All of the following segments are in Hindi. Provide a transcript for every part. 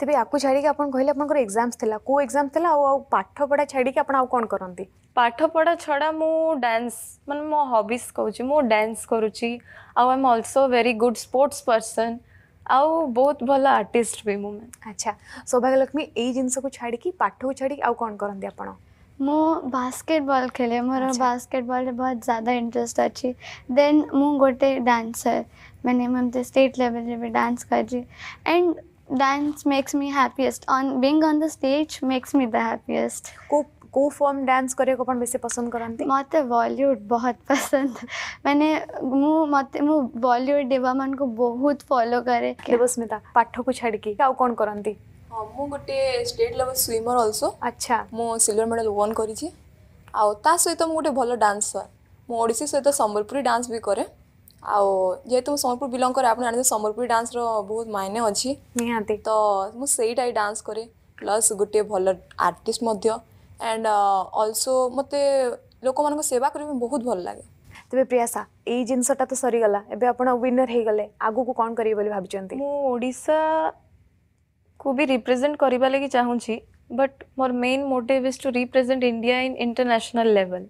तेज आपको छाड़ी कहे आप एक्जाम्स को एक्जाम पाठ पढ़ा छाड़ी आप कौन करती पाठ पढ़ा छड़ा मु डांस मान मो हबिज कह डांस करुच्ची आउ आम also very good sports person आउ बहुत भल आर्टिस्ट भी मुझे अच्छा लक्ष्मी यही जिनस को छाड़ी पाठ को छाड़ी आउ कौन करती आप मो बास्केटबॉल खेले मोर अच्छा। बास्केटबॉल बहुत ज्यादा इंटरेस्ट अच्छी देन मु गोटे डांसर मैंने मतलब स्टेट लेवल डांस कर and dance makes me happiest on being on the stage makes me the happiest को को फर्म डान्स गरेको पण बेसी पसंद करन्ती मते बॉलीवुड बहुत पसंद मैंने मु मते मु बॉलीवुड देवा मन को बहुत फॉलो करे देवस्मिता पाठ को छड़की आउ कोन करन्ती हां मु गोटे स्टेट लेवल स्विमर आल्सो अच्छा मु सिल्वर मेडल वन करिछि आउ ता सहित मु गोटे भलो डांसर मु ओडिसी सहित संबलपुरी डांस भी करे ଆଉ ଯେହେତୁ ମୁଁ ସମ୍ବଲପୁର ବିଲଙ୍ଗ କରେ ଆପଣ ଜାଣିଛନ୍ତି ସମ୍ବଲପୁରୀ ଡାନ୍ସର ବହୁତ ମାଇନେ ଅଛି ନିହାତି ତ ମୁଁ ସେଇଟା ହିଁ ଡାନ୍ସ କରେ ପ୍ଲସ୍ ଗୋଟିଏ ଭଲ ଆର୍ଟିଷ୍ଟ ମଧ୍ୟ ଆଣ୍ଡ ଅଲସୋ ମୋତେ ଲୋକମାନଙ୍କ ସେବା କରିବା ପାଇଁ ବହୁତ ଭଲ ଲାଗେ ତେବେ ପ୍ରିୟାସା ଏଇ ଜିନିଷଟା ତ ସରିଗଲା ଏବେ ଆପଣ ୱିନର ହେଇଗଲେ ଆଗକୁ କ'ଣ କରିବେ ବୋଲି ଭାବିଛନ୍ତି ମୁଁ ଓଡ଼ିଶାକୁ ବି ରିପ୍ରେଜେଣ୍ଟ କରିବା ଲାଗି ଚାହୁଁଛି ବଟ୍ ମୋର main motive is to represent India in international level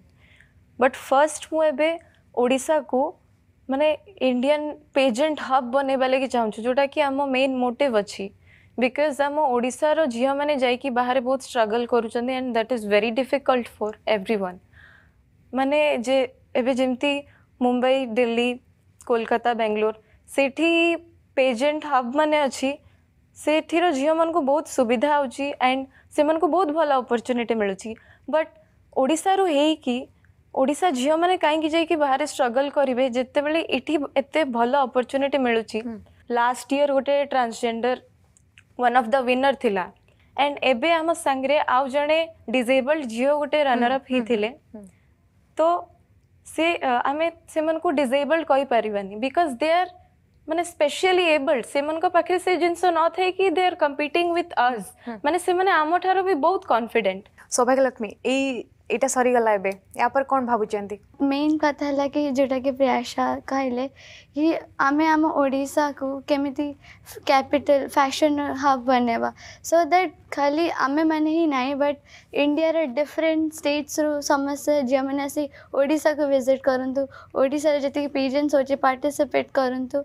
but first ମୁଁ ଏବେ ଓଡ଼ିଶାକୁ माने इंडियान पेजेट हब बनवा लगे चाहूँ जोटा कि आम मेन मोटिव अच्छी बिकज आम ओडार झील मैंने जाकि बाहर बहुत स्ट्रगल करुँच that is very difficult for everyone मैंने जे एमती मुंबई दिल्ली कोलकाता बेंगलोर से पेजेंट हब मान अच्छी से झील मान को बहुत सुविधा होंड से मन बहुत भल अपरच्युनिटी मिलूँ बट ओडारू ଓଡ଼ିଶା ଝିଅମାନେ କାହିଁକି ଯାଇକି ବାହାରେ ଷ୍ଟ୍ରଗଲ୍ କରିବେ ଯେତେବେଳେ ଏଠି ଏତେ ଭଲ ଅପରଚ୍ୟୁନିଟି ମିଳୁଛି ଲାଷ୍ଟ ଇୟର୍ ଗୋଟେ transgender one of the winner ଥିଲା ଆଣ୍ଡ ଏବେ ଆମ ସାଙ୍ଗରେ ଆଉ ଜଣେ ଡିଜେବଲ୍ଡ ଝିଅ ଗୋଟେ ରନରଅପ୍ ହେଇଥିଲେ ତ ସେ ଆମେ ସେମାନଙ୍କୁ ଡିଜେବଲ୍ଡ କହିପାରିବାନି ବିକଜ୍ ଦେ ଆର୍ ମାନେ ସ୍ପେଶିଆଲି ଏବଲ୍ଡ ସେମାନଙ୍କ ପାଖରେ ସେ ଜିନିଷ ନଥାଏ କି ଦେ ଆର୍ କମ୍ପିଟିଂ ୱିଥ୍ ଅସ୍ ମାନେ ସେମାନେ ଆମଠାରୁ ବି ବହୁତ କନଫିଡେଣ୍ଟ ସୌଭାଗ୍ୟଲକ୍ଷ୍ମୀ ଏଇ एटा सरीगला एबे या पर कोन भाबु चंदी मेन कथा हला कि जेटा के प्रयासा कहले कि आमे हम ओडिसा को केमिति कैपिटल फैशन हब बनेबा सो दैट खाली आमे माने ही नहीं बट इंडिया रे डिफरेंट स्टेट्स रो समस्त जे माने से ओडिसा को विजिट करंतु ओडिसा रे जति पिजन सोचे पार्टिसिपेट करंतु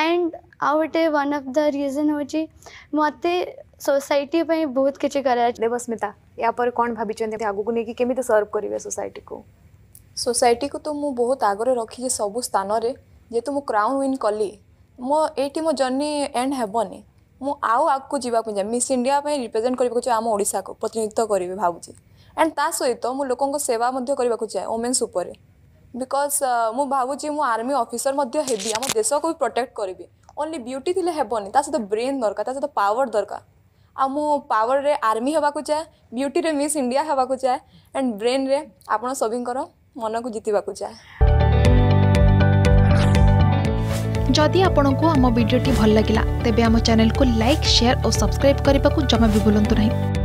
एंड आउटे वन ऑफ द रीजन होची मते सोसाइटी पे बहुत किछ करे देवस्मिता ୟାପରେ କ'ଣ ଭାବିଛନ୍ତି ଆଗକୁ ନେଇକି କେମିତି ସର୍ଭ କରିବେ ସୋସାଇଟିକୁ ସୋସାଇଟିକୁ ତ ମୁଁ ବହୁତ ଆଗରେ ରଖିଛି ସବୁ ସ୍ଥାନରେ ଯେହେତୁ ମୁଁ କ୍ରାଉନ୍ ୱିନ୍ କଲି ମୋ ଏଇଠି ମୋ ଜର୍ଣ୍ଣି ଏଣ୍ଡ ହେବନି ମୁଁ ଆଉ ଆଗକୁ ଯିବାକୁ ଚାହେଁ ମିସ୍ ଇଣ୍ଡିଆ ପାଇଁ ରିପ୍ରେଜେଣ୍ଟ କରିବାକୁ ଚାହେଁ ଆମ ଓଡ଼ିଶାକୁ ପ୍ରତିନିଧିତ୍ୱ କରିବି ଭାବୁଛି ଆଣ୍ଡ ତା ସହିତ ମୁଁ ଲୋକଙ୍କ ସେବା ମଧ୍ୟ କରିବାକୁ ଚାହେଁ ଓମେନ୍ସ ଉପରେ ବିକଜ୍ ମୁଁ ଭାବୁଛି ମୁଁ ଆର୍ମି ଅଫିସର ମଧ୍ୟ ହେବି ଆମ ଦେଶକୁ ବି ପ୍ରୋଟେକ୍ଟ କରିବି ଓନ୍ଲି ବିୟୁଟି ଥିଲେ ହେବନି ତା ସହିତ ବ୍ରେନ୍ ଦରକାର ତା ସହିତ ପାୱାର ଦରକାର ଆଉ ମୁଁ ପାୱାରରେ ଆର୍ମି ହେବାକୁ ଚାହେଁ ବ୍ୟୁଟିରେ ମିସ୍ ଇଣ୍ଡିଆ ହେବାକୁ ଚାହେଁ ଆଣ୍ଡ ବ୍ରେନ୍ରେ ଆପଣ ସଭିଙ୍କର ମନକୁ ଜିତିବାକୁ ଚାହେଁ ଯଦି ଆପଣଙ୍କୁ ଆମ ଭିଡ଼ିଓଟି ଭଲ ଲାଗିଲା ତେବେ ଆମ ଚ୍ୟାନେଲକୁ ଲାଇକ୍ ସେୟାର ଓ ସବସ୍କ୍ରାଇବ୍ କରିବାକୁ ଜମା ବି ଭୁଲନ୍ତୁ ନାହିଁ